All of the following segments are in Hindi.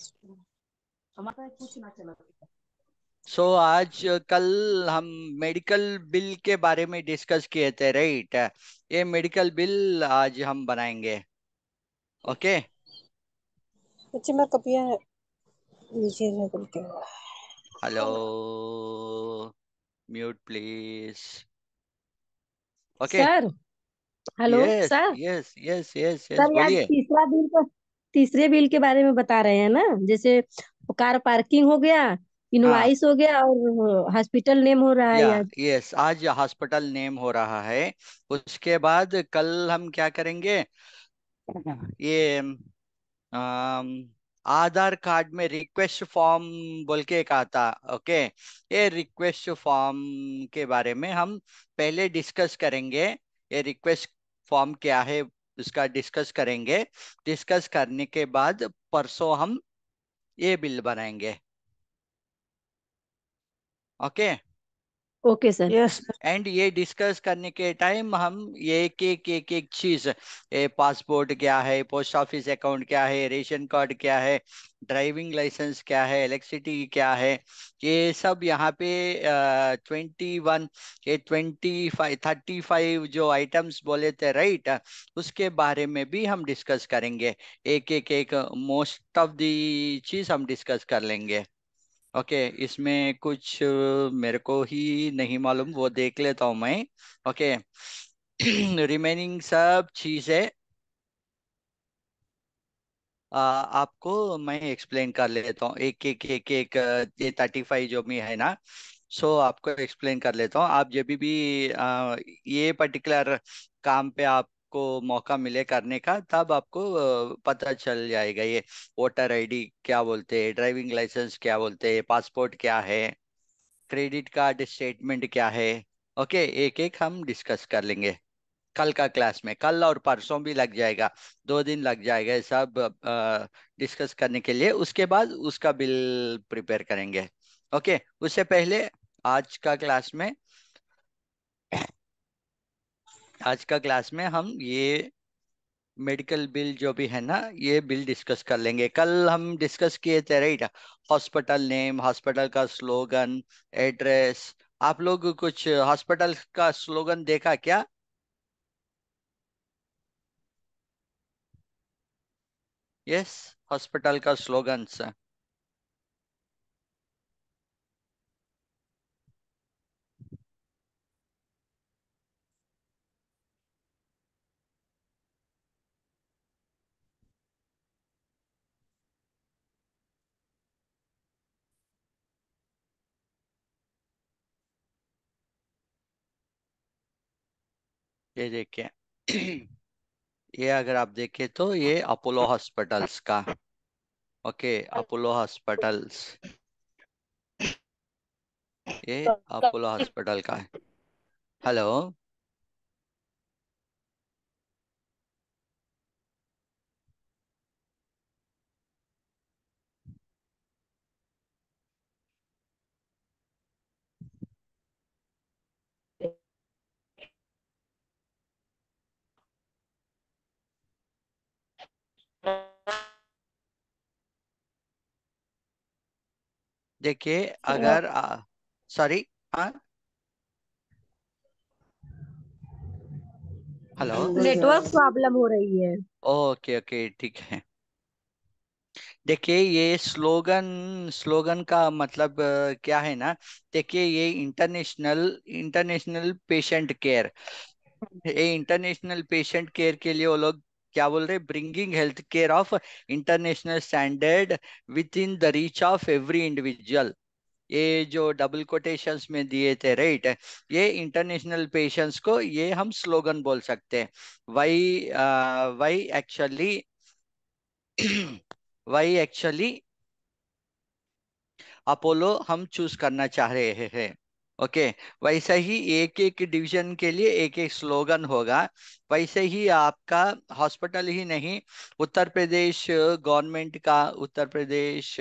सो so, आज कल हम मेडिकल बिल के बारे में डिस्कस किए थे राइट ये मेडिकल बिल आज हम बनाएंगे ओके अच्छा मैं कपिया नीचे में hello mute please okay sir hello sir yes yes yes yes बोलिए सर आज तीसरा दिन पर तो तीसरे बिल के बारे में बता रहे हैं ना जैसे कार पार्किंग हो गया हाँ। इनवाइस हो गया और हॉस्पिटल नेम हो रहा है या यस आज हॉस्पिटल नेम हो रहा है उसके बाद कल हम क्या करेंगे ये आधार कार्ड में रिक्वेस्ट फॉर्म बोल के एक आता ओके ये रिक्वेस्ट फॉर्म के बारे में हम पहले डिस्कस करेंगे ये रिक्वेस्ट फॉर्म क्या है उसका डिस्कस करेंगे डिस्कस करने के बाद परसों हम ये बिल बनाएंगे okay okay? Okay sir yes and ये डिस्कस करने के टाइम हम ये एक एक एक एक चीज पासपोर्ट क्या है पोस्ट ऑफिस अकाउंट क्या है रेशन कार्ड क्या है ड्राइविंग लाइसेंस क्या है इलेक्ट्रिसिटी क्या है ये सब यहाँ पे ट्वेंटी वन ये ट्वेंटी फाइव थर्टी फाइव जो आइटम्स बोले थे राइट उसके बारे में भी हम डिस्कस करेंगे एक एक एक मोस्ट ऑफ दी चीज हम डिस्कस कर लेंगे ओके okay, इसमें कुछ मेरे को ही नहीं मालूम वो देख लेता हूँ मैं ओके रिमेनिंग सब चीज़ें आपको मैं एक्सप्लेन कर लेता हूँ एक एक एक एक ये थर्टी फाइव जो भी है ना सो so, आपको एक्सप्लेन कर लेता हूँ आप जब भी आ, ये पर्टिकुलर काम पे आप आपको मौका मिले करने का तब आपको पता चल जाएगा ये वोटर आईडी क्या बोलते हैं ड्राइविंग लाइसेंस क्या बोलते हैं पासपोर्ट क्या है क्रेडिट कार्ड स्टेटमेंट क्या है ओके एक एक हम डिस्कस कर लेंगे कल का क्लास में कल और परसों भी लग जाएगा दो दिन लग जाएगा सब डिस्कस करने के लिए उसके बाद उसका बिल प्रिपेयर करेंगे ओके उससे पहले आज का क्लास में आज का क्लास में हम ये मेडिकल बिल जो भी है ना ये बिल डिस्कस कर लेंगे कल हम डिस्कस किए थे राइट हॉस्पिटल नेम हॉस्पिटल का स्लोगन एड्रेस आप लोग कुछ हॉस्पिटल का स्लोगन देखा क्या यस yes, हॉस्पिटल का स्लोगन्स ये देखें ये अगर आप देखें तो ये अपोलो हॉस्पिटल्स का ओके अपोलो हॉस्पिटल्स ये अपोलो हॉस्पिटल का है हेलो देखिए तो अगर सॉरी हेलो नेटवर्क प्रॉब्लम हो रही है ओके ओके ठीक है देखिए ये स्लोगन स्लोगन का मतलब क्या है ना देखिए ये इंटरनेशनल इंटरनेशनल पेशेंट केयर ये इंटरनेशनल पेशेंट केयर के लिए वो लोग क्या बोल रहे bringing health care of international standard with in the reach of every individual ये जो डबल कोटेशन में दिए थे राइट ये इंटरनेशनल पेशेंट्स को ये हम स्लोगन बोल सकते हैं why why actually why actually Apollo हम चूज करना चाह रहे हैं ओके वैसे ही एक एक डिवीजन के लिए एक एक स्लोगन होगा वैसे ही आपका हॉस्पिटल ही नहीं उत्तर प्रदेश गवर्नमेंट का उत्तर प्रदेश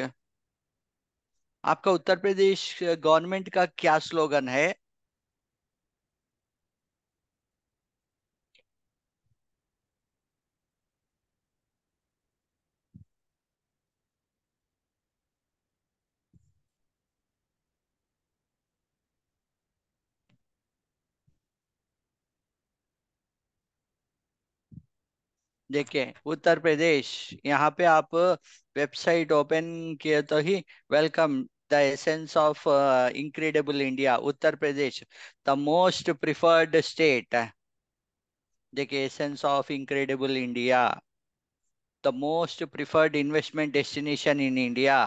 आपका उत्तर प्रदेश गवर्नमेंट का क्या स्लोगन है देखिए उत्तर प्रदेश यहाँ पे आप वेबसाइट ओपन किए तो ही welcome the essence of incredible India Uttar Pradesh the most preferred state देखिए essence of incredible India the most preferred investment destination in India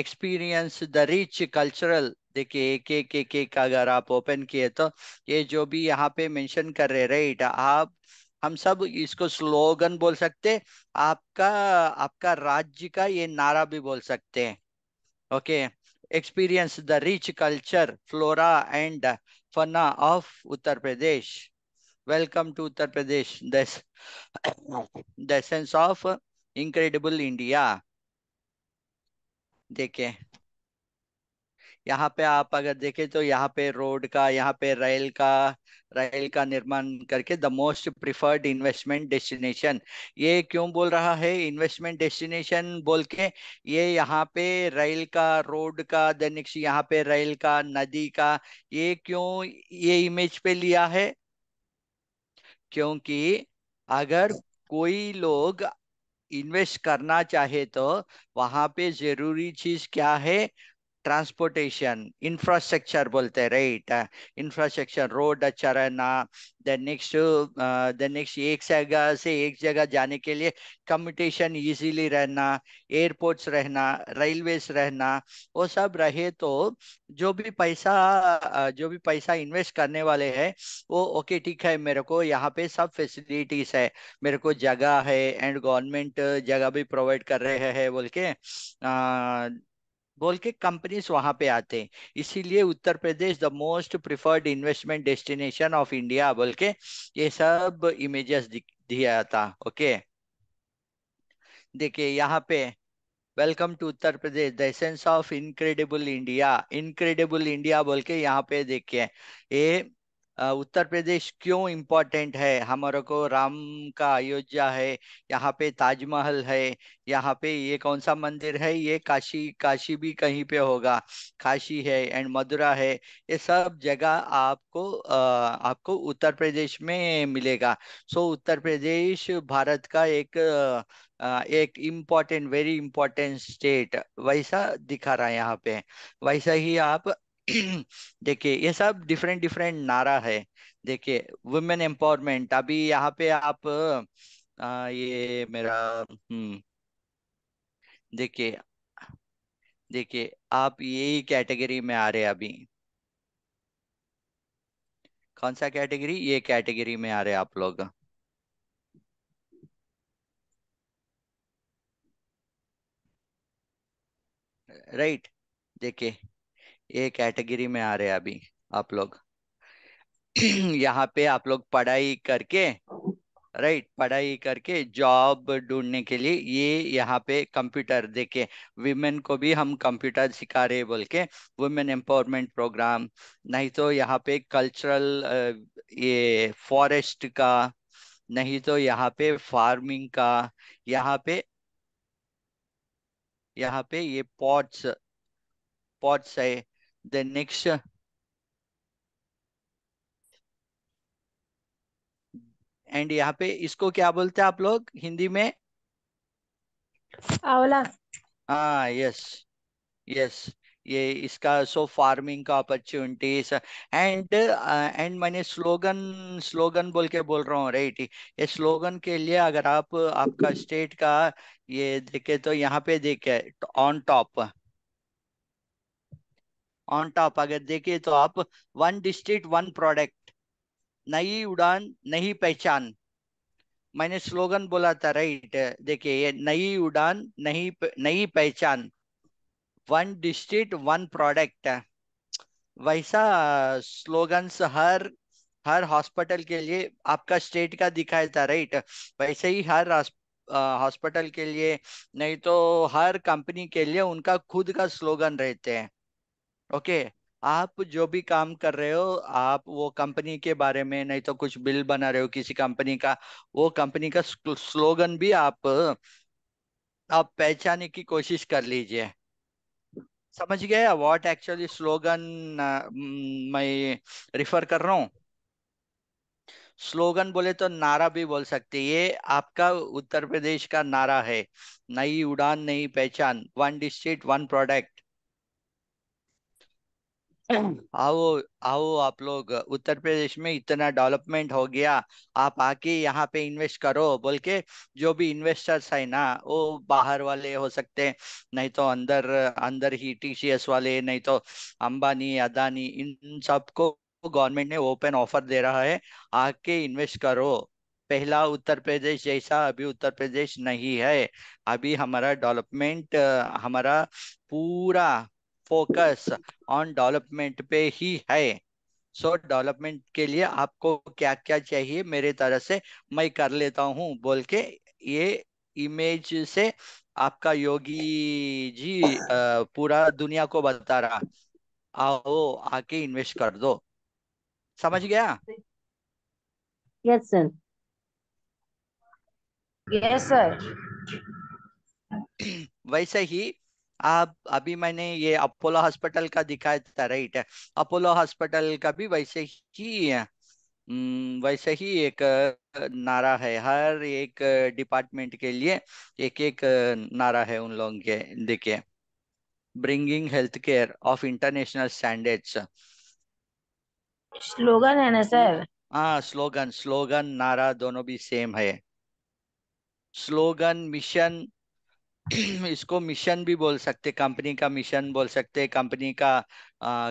experience the rich cultural देखिए एक एक एक एक अगर आप ओपन किए तो ये जो भी यहाँ पे मेंशन कर रहे राइट आप हम सब इसको स्लोगन बोल सकते आपका आपका राज्य का ये नारा भी बोल सकते हैं okay experience the rich culture flora and fauna of Uttar Pradesh welcome to Uttar Pradesh essence of incredible India देखे यहाँ पे आप अगर देखें तो यहाँ पे रोड का यहाँ पे रेल का रेल का निर्माण करके the most preferred investment destination ये क्यों बोल रहा है इन्वेस्टमेंट डेस्टिनेशन बोल के ये यहाँ पे रेल का रोड का दैनिक यहाँ पे रेल का नदी का ये क्यों ये इमेज पे लिया है क्योंकि अगर कोई लोग इन्वेस्ट करना चाहे तो वहां पे जरूरी चीज क्या है transportation infrastructure bolte right uh, infrastructure road अच्छा रहना then next uh, then next एक जगह से एक जगह जाने के लिए commutation easily रहना airports रहना railways रहना वो सब रहे तो जो भी पैसा जो भी पैसा इन्वेस्ट करने वाले हैं वो ओके okay, ठीक है मेरे को यहाँ पे सब फैसिलिटीज है मेरे को जगह है एंड गवर्नमेंट जगह भी प्रोवाइड कर रहे हैं बोल के uh, बोल के कंपनीज वहां पे आते हैं इसीलिए Uttar Pradesh the most preferred investment destination of India बोल के ये सब इमेजेस दिया था ओके देखिए यहाँ पे welcome to Uttar Pradesh the essence of incredible India incredible India बोल के यहाँ पे देखिए ये उत्तर प्रदेश क्यों इम्पोर्टेंट है हमारे को राम का अयोध्या है यहाँ पे ताजमहल है यहाँ पे ये कौन सा मंदिर है ये काशी काशी भी कहीं पे होगा काशी है एंड मदुरा है ये सब जगह आपको आपको उत्तर प्रदेश में मिलेगा सो so, उत्तर प्रदेश भारत का एक एक इम्पोर्टेंट वेरी इम्पोर्टेंट स्टेट वैसा दिखा रहा है यहाँ पे वैसा ही आप देखिए ये सब डिफरेंट डिफरेंट नारा है देखिए वुमेन एम्पावरमेंट अभी यहाँ पे आप आ, ये मेरा हम्म, देखिए देखिए आप यही कैटेगरी में आ रहे अभी कौन सा कैटेगरी ये कैटेगरी में आ रहे आप लोग राइट देखिए ये कैटेगरी में आ रहे हैं अभी आप लोग यहाँ पे आप लोग पढ़ाई करके राइट right, पढ़ाई करके जॉब ढूंढने के लिए ये यहाँ पे कंप्यूटर देखे विमेन को भी हम कंप्यूटर सिखा रहे बोल के वुमेन एम्पावरमेंट प्रोग्राम नहीं तो यहाँ पे कल्चरल ये फॉरेस्ट का नहीं तो यहाँ पे फार्मिंग का यहाँ पे यहाँ पे ये पॉट्स पॉट्स है Then next, uh, एंड यहाँ पे इसको क्या बोलते हैं आप लोग हिंदी में आवला हाँ यस यस ये इसका सो फार्मिंग का अपॉर्चुनिटीज एंड एंड मैंने स्लोगन स्लोगन बोल के बोल रहा हूँ राइट ये स्लोगन के लिए अगर आप आपका स्टेट का ये देखे तो यहाँ पे देखे ऑन टॉप ऑन टॉप अगर देखिए तो आप वन डिस्ट्रिक्ट वन प्रोडक्ट नई उड़ान नई पहचान मैंने स्लोगन बोला था राइट देखिए ये नई उड़ान नई नई पहचान वन डिस्ट्रिक्ट वन प्रोडक्ट वैसा स्लोगन्स हर हर हॉस्पिटल के लिए आपका स्टेट का दिखाया था राइट वैसे ही हर हॉस्पिटल के लिए नहीं तो हर कंपनी के लिए उनका खुद का स्लोगन रहते हैं ओके आप जो भी काम कर रहे हो आप वो कंपनी के बारे में नहीं तो कुछ बिल बना रहे हो किसी कंपनी का वो कंपनी का स्लोगन भी आप आप पहचाने की कोशिश कर लीजिए समझ गए व्हाट एक्चुअली स्लोगन मैं रिफर कर रहा हूँ स्लोगन बोले तो नारा भी बोल सकते ये आपका उत्तर प्रदेश का नारा है नई उड़ान नई पहचान वन डिस्ट्रिक्ट वन प्रोडक्ट आओ आओ आप लोग उत्तर प्रदेश में इतना डेवलपमेंट हो गया आप आके यहाँ पे इन्वेस्ट करो बोल के जो भी इन्वेस्टर्स है ना वो बाहर वाले हो सकते हैं नहीं तो अंदर अंदर ही टीसीएस वाले नहीं तो अंबानी अदानी इन सबको गवर्नमेंट ने ओपन ऑफर दे रहा है आके इन्वेस्ट करो पहला उत्तर प्रदेश जैसा अभी उत्तर प्रदेश नहीं है अभी हमारा डेवलपमेंट हमारा पूरा फोकस ऑन डेवलपमेंट पे ही है सो so, डेवलपमेंट के लिए आपको क्या क्या चाहिए मेरे तरह से मैं कर लेता हूँ बोल के ये इमेज से आपका योगी जी पूरा दुनिया को बता रहा आओ आके इन्वेस्ट कर दो समझ गया यस सर यस सर वैसे ही आप अभी मैंने ये अपोलो हॉस्पिटल का दिखाया था राइट अपोलो हॉस्पिटल का भी वैसे ही वैसे ही एक नारा है हर एक डिपार्टमेंट के लिए एक एक नारा है उन लोगों के देखिए bringing health care of international standards slogan है ना सर हाँ स्लोगन स्लोगन नारा दोनों भी सेम है स्लोगन मिशन इसको मिशन भी बोल सकते कंपनी का मिशन बोल सकते कंपनी का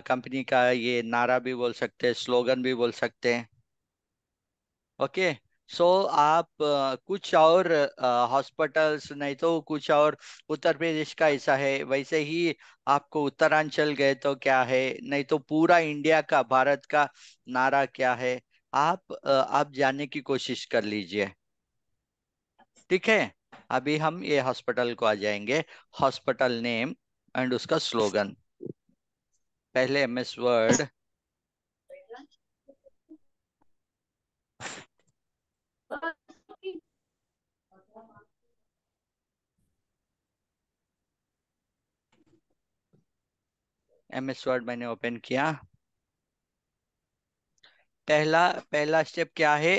कंपनी का ये नारा भी बोल सकते स्लोगन भी बोल सकते हैं ओके सो आप आ, कुछ और हॉस्पिटल्स नहीं तो कुछ और उत्तर प्रदेश का ऐसा है वैसे ही आपको उत्तरांचल गए तो क्या है नहीं तो पूरा इंडिया का भारत का नारा क्या है आप आ, आप जानने की कोशिश कर लीजिए ठीक है अभी हम ये हॉस्पिटल को आ जाएंगे हॉस्पिटल नेम एंड उसका स्लोगन पहले M S word M S word मैंने ओपन किया पहला पहला स्टेप क्या है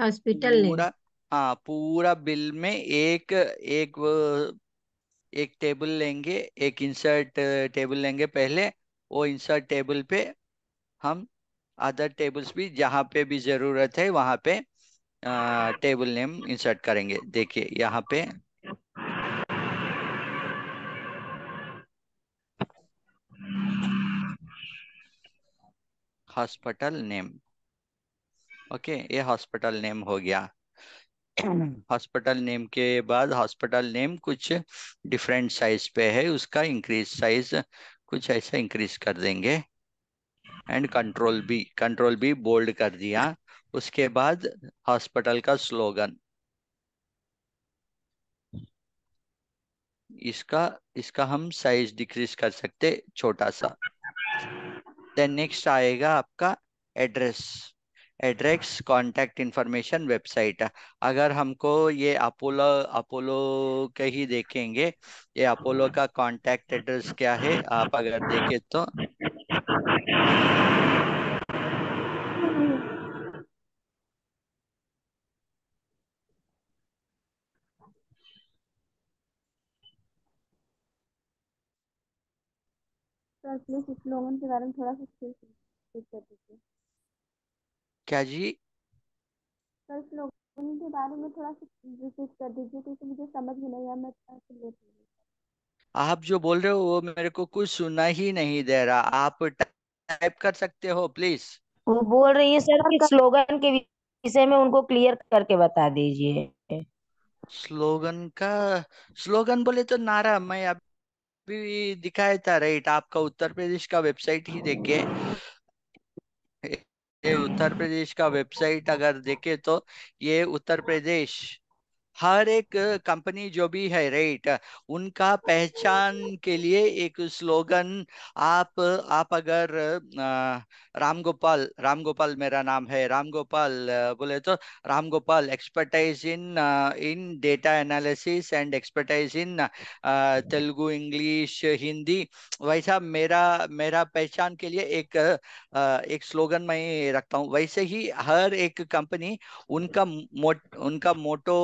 हॉस्पिटल पूरा हाँ पूरा बिल में एक एक एक टेबल लेंगे एक इंसर्ट टेबल लेंगे पहले वो इंसर्ट टेबल पे हम अदर टेबल्स भी जहाँ पे भी ज़रूरत है वहाँ पे टेबल नेम इंसर्ट करेंगे देखिए यहाँ पे हॉस्पिटल नेम ओके ये हॉस्पिटल नेम हो गया हॉस्पिटल नेम के बाद हॉस्पिटल नेम कुछ डिफरेंट साइज पे है उसका इंक्रीज साइज कुछ ऐसा इंक्रीज कर देंगे and control B control B bold कर दिया उसके बाद हॉस्पिटल का स्लोगन इसका इसका हम साइज डिक्रीज कर सकते छोटा सा देन नेक्स्ट आएगा आपका address address contact information website अगर हमको ये अपोलो अपोलो के ही देखेंगे ये अपोलो का कांटेक्ट एड्रेस क्या है आप अगर देखें तो, तो सर प्लीज लोगों के बारे में थोड़ा सा क्या जी कल तो स्लोगन के बारे में थोड़ा सा कर दीजिए क्योंकि मुझे समझ में नहीं आया मैं तो आप जो बोल रहे हो वो मेरे को कुछ सुना ही नहीं दे रहा आप टाइप कर सकते हो प्लीज वो बोल रही है सर कि स्लोगन के विषय में उनको क्लियर करके बता दीजिए स्लोगन का स्लोगन बोले तो नारा मैं अभी दिखाया था राइट आपका उत्तर प्रदेश का वेबसाइट ही देखे ये उत्तर प्रदेश का वेबसाइट अगर देखे तो ये उत्तर प्रदेश हर एक कंपनी जो भी है राइट उनका पहचान के लिए एक स्लोगन आप आप अगर राम गोपाल मेरा नाम है रामगोपाल बोले तो Ram Gopal expertise in in data analysis and expertise in Telugu English Hindi वैसा मेरा मेरा पहचान के लिए एक एक स्लोगन मैं रखता हूँ वैसे ही हर एक कंपनी उनका मोट उनका मोटो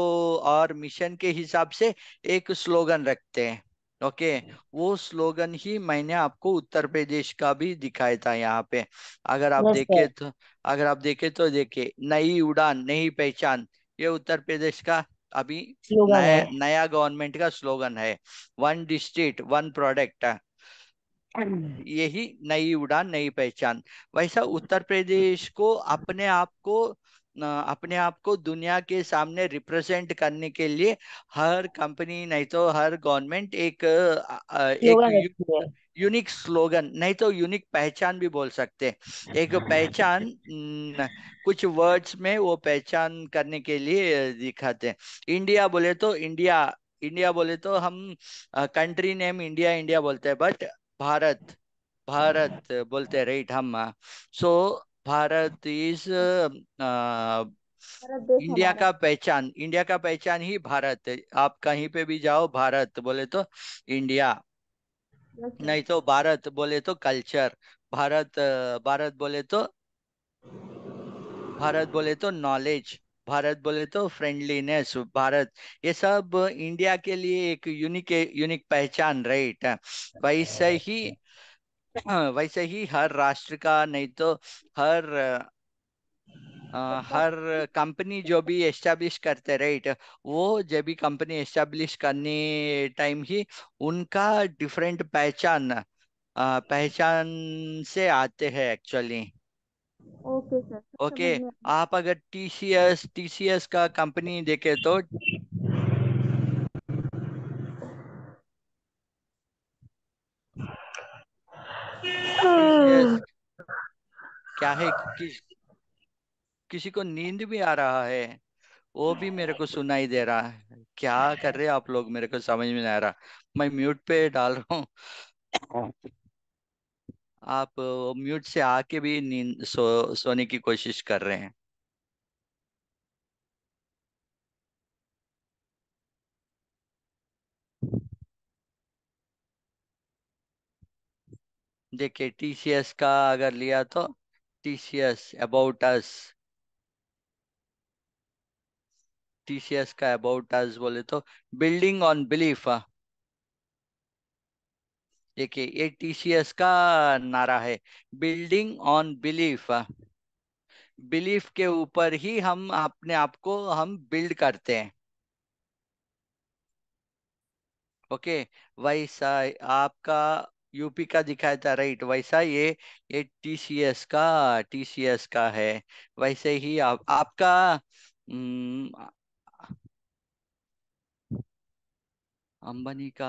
और मिशन के हिसाब से एक स्लोगन रखते हैं ओके वो स्लोगन ही मैंने आपको उत्तर प्रदेश का भी दिखाया था यहाँ पे अगर आप देखे तो अगर आप देखे तो देखे नई उड़ान नई पहचान ये उत्तर प्रदेश का अभी नया, नया गवर्नमेंट का स्लोगन है वन डिस्ट्रिक्ट वन प्रोडक्ट यही नई उड़ान नई पहचान वैसा उत्तर प्रदेश को अपने आप को अपने आप को दुनिया के सामने रिप्रेजेंट करने के लिए हर कंपनी नहीं तो हर गवर्नमेंट एक एक यूनिक स्लोगन नहीं तो यूनिक पहचान भी बोल सकते एक पहचान कुछ वर्ड्स में वो पहचान करने के लिए दिखाते हैं इंडिया बोले तो इंडिया इंडिया बोले तो हम कंट्री नेम इंडिया इंडिया बोलते हैं बट भारत भारत बोलते राइट हम सो भारत इज इंडिया का पहचान इंडिया का पहचान ही भारत है आप कहीं पे भी जाओ भारत बोले तो इंडिया नहीं तो भारत बोले तो कल्चर भारत भारत बोले तो भारत बोले तो नॉलेज भारत बोले तो फ्रेंडलीनेस भारत ये सब इंडिया के लिए एक यूनिक यूनिक पहचान राइट वैसे ही हाँ, वैसे ही हर राष्ट्र का नहीं तो हर आ, हर कंपनी जो भी एस्टेब्लिश करते राइट वो जब भी कंपनी एस्टेब्लिश करने टाइम ही उनका डिफरेंट पहचान पहचान से आते हैं एक्चुअली ओके सर ओके आप अगर टीसीएस टीसीएस का कंपनी देखे तो क्या है कि, किसी को नींद भी आ रहा है वो भी मेरे को सुनाई दे रहा है क्या कर रहे आप लोग मेरे को समझ में नहीं आ रहा मैं म्यूट पे डाल रहा हूँ आप म्यूट से आके भी नींद सो सोने की कोशिश कर रहे हैं देखिए टीसीएस का अगर लिया तो टीसीएस अबाउट अस टीसीएस का अबाउट अस बोले तो बिल्डिंग ऑन बिलीफ देखिए ये टीसीएस का नारा है बिल्डिंग ऑन बिलीफ बिलीफ के ऊपर ही हम अपने आप को हम बिल्ड करते हैं ओके okay, वैसा आपका यूपी का दिखाया था राइट वैसा ये ये टीसीएस का टीसीएस का है वैसे ही आप आपका अंबानी का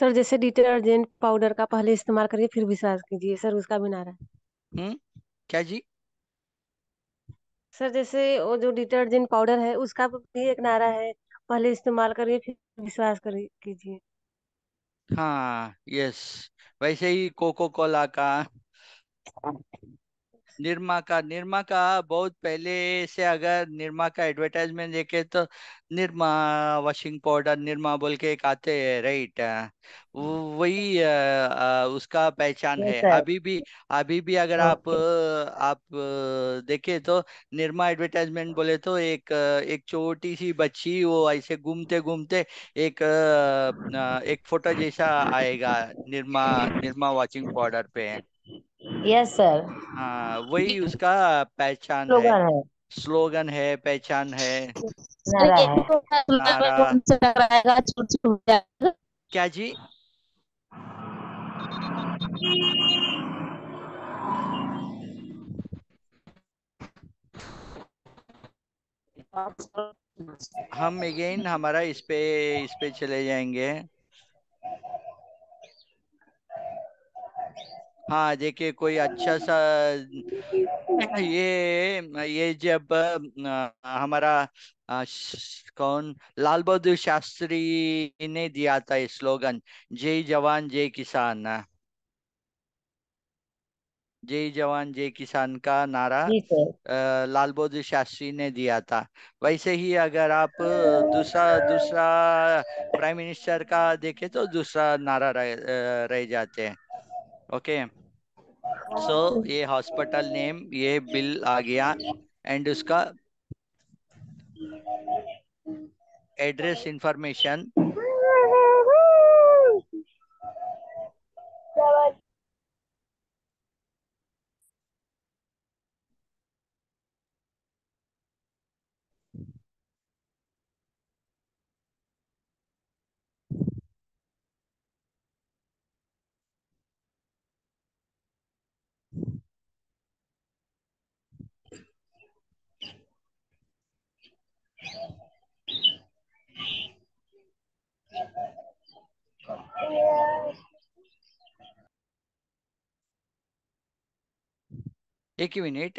सर जैसे डिटर्जेंट पाउडर का पहले इस्तेमाल करिए फिर विश्वास कीजिए सर उसका भी नारा हम्म क्या जी सर जैसे वो जो डिटर्जेंट पाउडर है उसका भी एक नारा है पहले इस्तेमाल करिए फिर विश्वास कीजिए हाँ यस वैसे ही कोको कोला का निर्मा का निर्मा का बहुत पहले से अगर निर्मा का एडवर्टाइजमेंट देखे तो निर्मा वॉशिंग पाउडर निर्मा बोल के एक आते है राइट हाँ। वही उसका पहचान है अभी भी अभी भी अगर हाँ। आप आप देखे तो निर्मा एडवर्टाइजमेंट बोले तो एक एक छोटी सी बच्ची वो ऐसे घूमते घूमते एक एक फोटो जैसा आएगा निर्मा निर्मा वॉशिंग पाउडर पे है यस सर हाँ वही उसका पहचान है स्लोगन है पहचान है क्या जी हम अगेन हमारा इस पे इस पे चले जाएंगे हाँ देखिए कोई अच्छा सा ये ये जब हमारा कौन लाल बहादुर शास्त्री ने दिया था स्लोगन जय जवान जय किसान जय जवान जय किसान का नारा लाल बहादुर शास्त्री ने दिया था वैसे ही अगर आप दूसरा दूसरा प्राइम मिनिस्टर का देखे तो दूसरा नारा रह, रह जाते हैं ओके सो oh. ये हॉस्पिटल नेम ये बिल आ गया एंड उसका एड्रेस इंफॉर्मेशन एक मिनट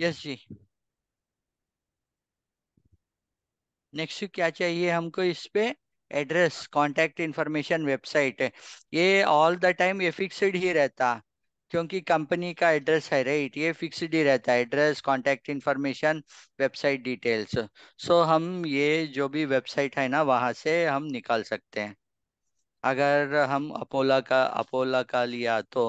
यस जी नेक्स्ट क्या चाहिए हमको इस पे एड्रेस कॉन्टैक्ट इन्फॉर्मेशन वेबसाइट ये ऑल द टाइम ये फिक्सड ही रहता क्योंकि कंपनी का एड्रेस है राइट ये फिक्सड ही रहता है address contact information website details so हम ये जो भी वेबसाइट है ना वहाँ से हम निकाल सकते हैं अगर हम अपोला का अपोला का लिया तो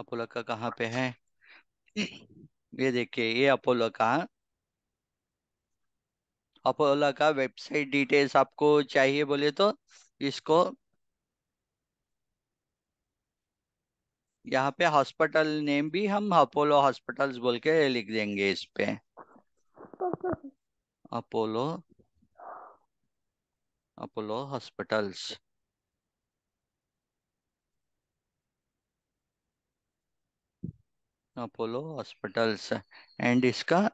अपोलो का कहाँ पे है ये देखिए ये अपोलो का अपोलो का वेबसाइट डिटेल्स आपको चाहिए बोले तो इसको यहाँ पे हॉस्पिटल नेम भी हम अपोलो हॉस्पिटल्स बोल के लिख देंगे इस पे Apollo Apollo hospitals Apollo hospitals and इसका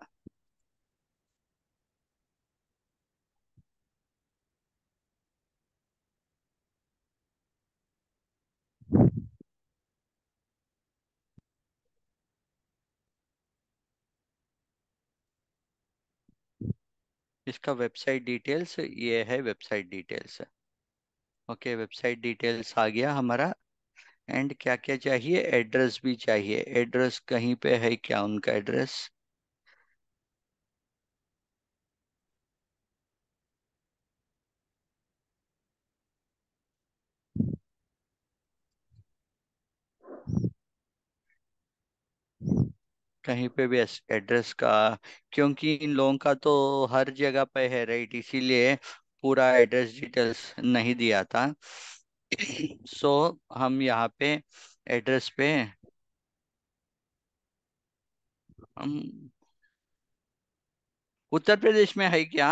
इसका वेबसाइट डिटेल्स ये है website details okay website details आ गया हमारा एंड क्या क्या चाहिए एड्रेस भी चाहिए एड्रेस कहीं पे है क्या उनका एड्रेस कहीं पे भी एड्रेस का क्योंकि इन लोगों का तो हर जगह पे है राइट इसीलिए पूरा एड्रेस डिटेल्स नहीं दिया था सो so, हम यहाँ पे एड्रेस पे हम उत्तर प्रदेश में है क्या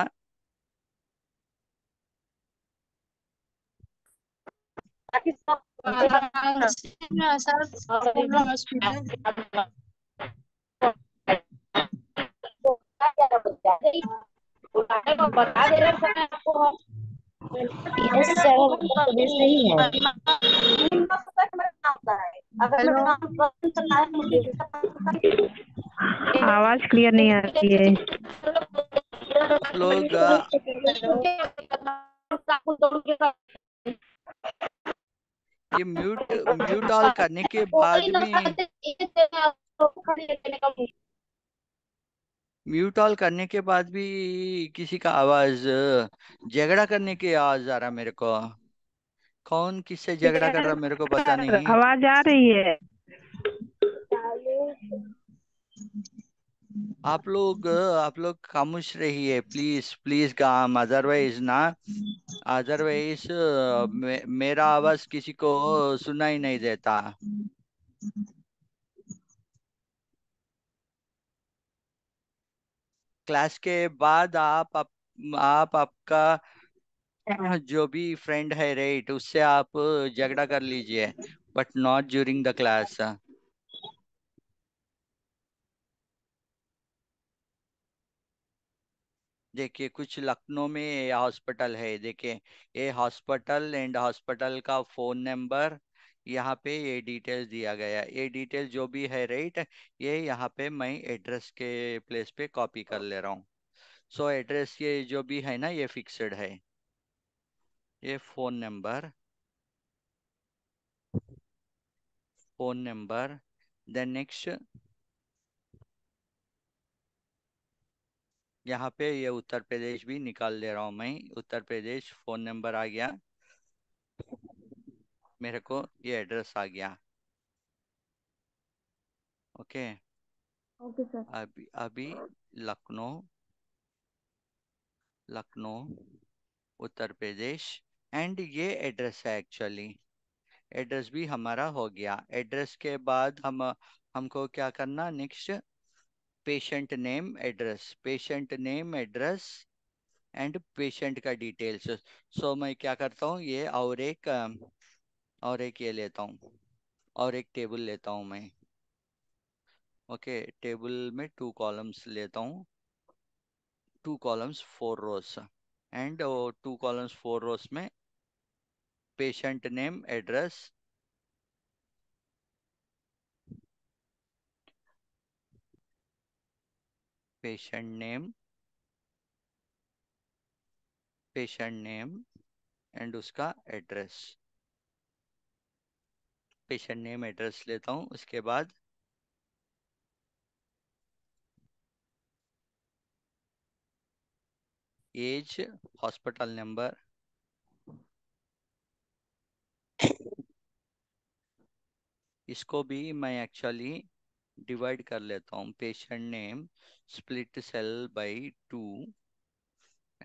हॉस्पिटल आवाज क्लियर तो तो नहीं आती है ये म्यूट म्यूट ऑल करने के बाद में म्यूट ऑल करने के बाद भी किसी का आवाज झगड़ा करने की आवाज आ रहा मेरे को कौन किससे झगड़ा कर रहा मेरे को पता नहीं आवाज आ रही है आप लोग आप लोग खामोश रहिए प्लीज प्लीज काम अदरवाइज ना अदरवाइज मे, मेरा आवाज किसी को सुना ही नहीं देता क्लास के बाद आप आप आपका जो भी फ्रेंड है रेट उससे आप झगड़ा कर लीजिए but not during the class देखिए कुछ लखनऊ में हॉस्पिटल है देखिए ये हॉस्पिटल एंड हॉस्पिटल का फोन नंबर यहाँ पे ये डिटेल्स दिया गया ये डिटेल जो भी है राइट ये यहाँ पे मैं एड्रेस के प्लेस पे कॉपी कर ले रहा हूँ सो एड्रेस ये जो भी है ना ये फिक्सड है ये phone number phone number then next यहाँ पे ये उत्तर प्रदेश भी निकाल दे रहा हूँ मैं उत्तर प्रदेश फोन नंबर आ गया मेरे को ये एड्रेस आ गया okay okay? Okay okay, sir अभी अभी लखनऊ लखनऊ उत्तर प्रदेश एंड ये एड्रेस है एक्चुअली एड्रेस भी हमारा हो गया एड्रेस के बाद हम हमको क्या करना next patient name address patient name address and patient का डिटेल्स सो मैं क्या करता हूँ ये और एक और एक ये लेता हूँ और एक टेबल लेता हूँ मैं ओके टेबल में टू कॉलम्स लेता हूँ two columns four rows and two columns four rows में patient name address patient name patient name and उसका एड्रेस पेशेंट नेम एड्रेस लेता हूं उसके बाद एज हॉस्पिटल नंबर इसको भी मैं एक्चुअली डिवाइड कर लेता हूँ patient name split cell by two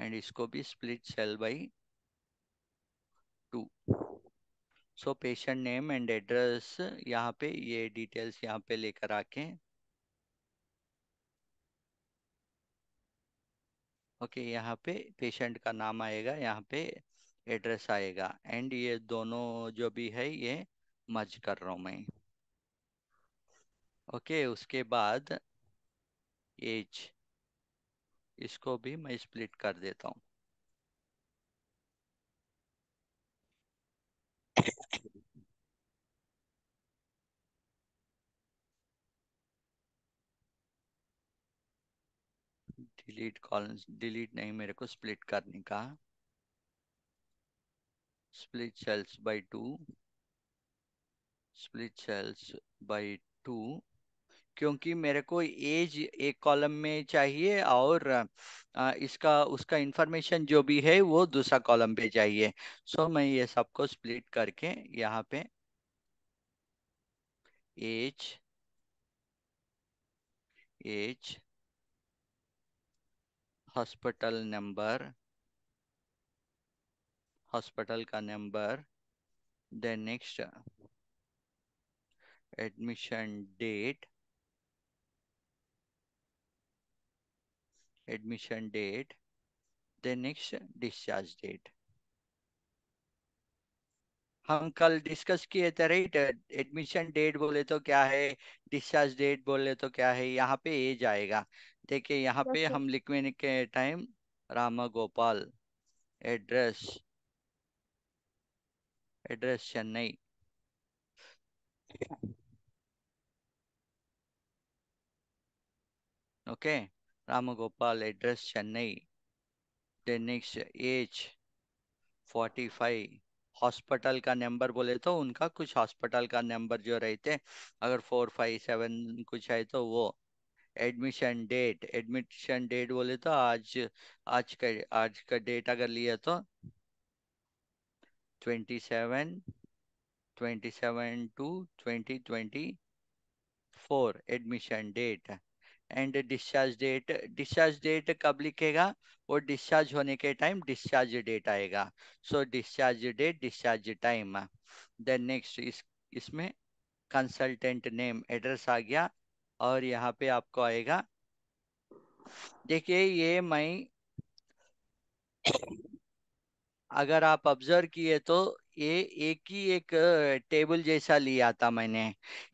and इसको भी split cell by two so patient name and address यहाँ पे ये डिटेल्स यहाँ पे लेकर आके ओके यहाँ पे पेशेंट का नाम आएगा यहाँ पे एड्रेस आएगा एंड ये दोनों जो भी है ये मर्ज कर रहा हूँ मैं ओके उसके बाद एज इसको भी मैं स्प्लिट कर देता हूँ डिलीट कॉलम्स डिलीट नहीं मेरे को स्प्लिट करने का split cells by two split cells by two क्योंकि मेरे को एज एक कॉलम में चाहिए और इसका उसका इंफॉर्मेशन जो भी है वो दूसरा कॉलम पे चाहिए सो so, मैं ये सबको स्प्लिट करके यहाँ पे age age hospital number hospital का number then next admission date admission date then next discharge date हम कल डिस्कस किए थे राइट एडमिशन डेट बोले तो क्या है डिस्चार्ज डेट बोले तो क्या है यहाँ पे एज आएगा देखिए यहाँ पे हम लिखने के time Rama Gopal address address Chennai okay Rama Gopal address Chennai next age forty five hospital का नंबर बोले तो उनका कुछ हॉस्पिटल का नंबर जो रहते अगर फोर फाइव सेवन कुछ है तो वो एडमिशन डेट एडमिशन डेट बोले तो आज आज का आज का डेट अगर लिया तो twenty seven twenty seven two twenty twenty four admission date है and discharge date discharge date कब लिखेगा वो डिस्चार्ज होने के टाइम डिस्चार्ज डेट आएगा so discharge date discharge time then next इस इसमें कंसल्टेंट नेम एड्रेस आ गया और यहाँ पे आपको आएगा देखिए ये मई अगर आप ऑब्जर्व किए तो ये एक ही एक टेबल जैसा लिया था मैंने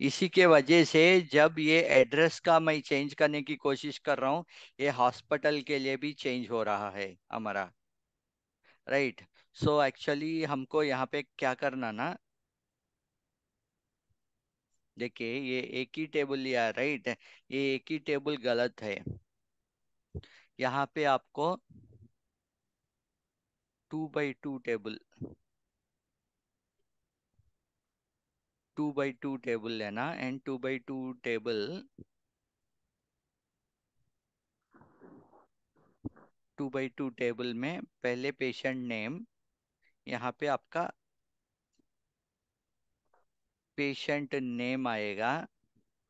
इसी के वजह से जब ये एड्रेस का मैं चेंज करने की कोशिश कर रहा हूँ ये हॉस्पिटल के लिए भी चेंज हो रहा है हमारा राइट सो एक्चुअली हमको यहाँ पे क्या करना ना देखिए ये एक ही टेबल लिया राइट ये एक ही टेबल गलत है यहाँ पे आपको two by two table two by two table लेना and two by two table two by two table में पहले पेशेंट नेम यहाँ पे आपका पेशेंट नेम आएगा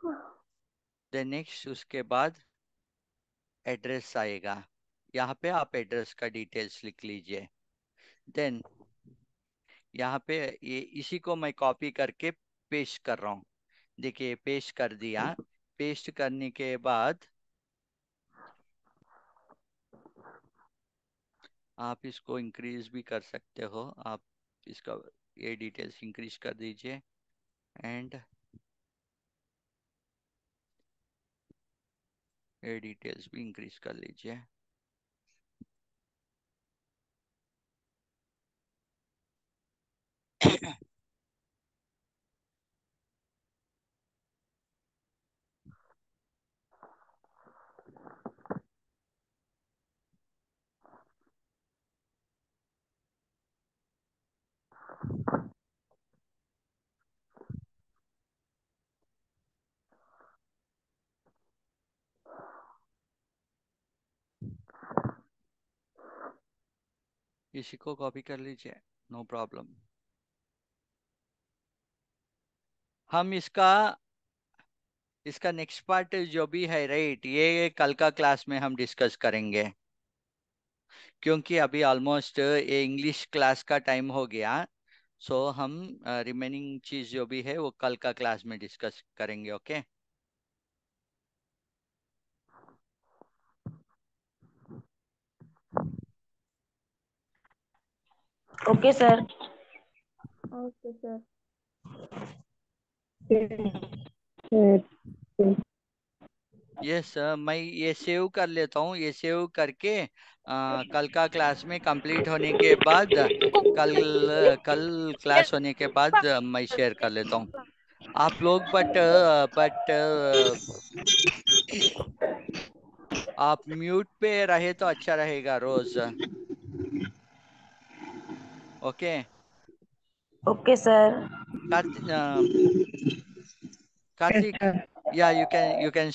द नेक्स्ट उसके बाद एड्रेस आएगा यहाँ पे आप एड्रेस का डिटेल्स लिख लीजिए देन यहाँ पे ये इसी को मैं कॉपी करके पेश कर रहा हूँ देखिए पेश कर दिया हम्म। पेस्ट करने के बाद आप इसको इंक्रीज भी कर सकते हो आप इसका ये डिटेल्स इंक्रीज कर दीजिए एंड ये डिटेल्स भी इंक्रीज कर लीजिए Yeah. इसी को कॉपी कर लीजिए नो प्रॉब्लम हम इसका इसका नेक्स्ट पार्ट जो भी है राइट ये कल का क्लास में हम डिस्कस करेंगे क्योंकि अभी ऑलमोस्ट ये इंग्लिश क्लास का टाइम हो गया सो so हम रिमेनिंग चीज जो भी है वो कल का क्लास में डिस्कस करेंगे okay okay? Okay sir okay sir yes yes, मैं ये सेव कर लेता हूँ ये सेव करके आ, कल का क्लास में कंप्लीट होने के बाद कल कल क्लास होने के बाद मैं शेयर कर लेता हूँ आप लोग बट बट आप म्यूट पे रहे तो अच्छा रहेगा रोज Okay. Okay, sir. Kart, uh, Kartik, yeah, you can you can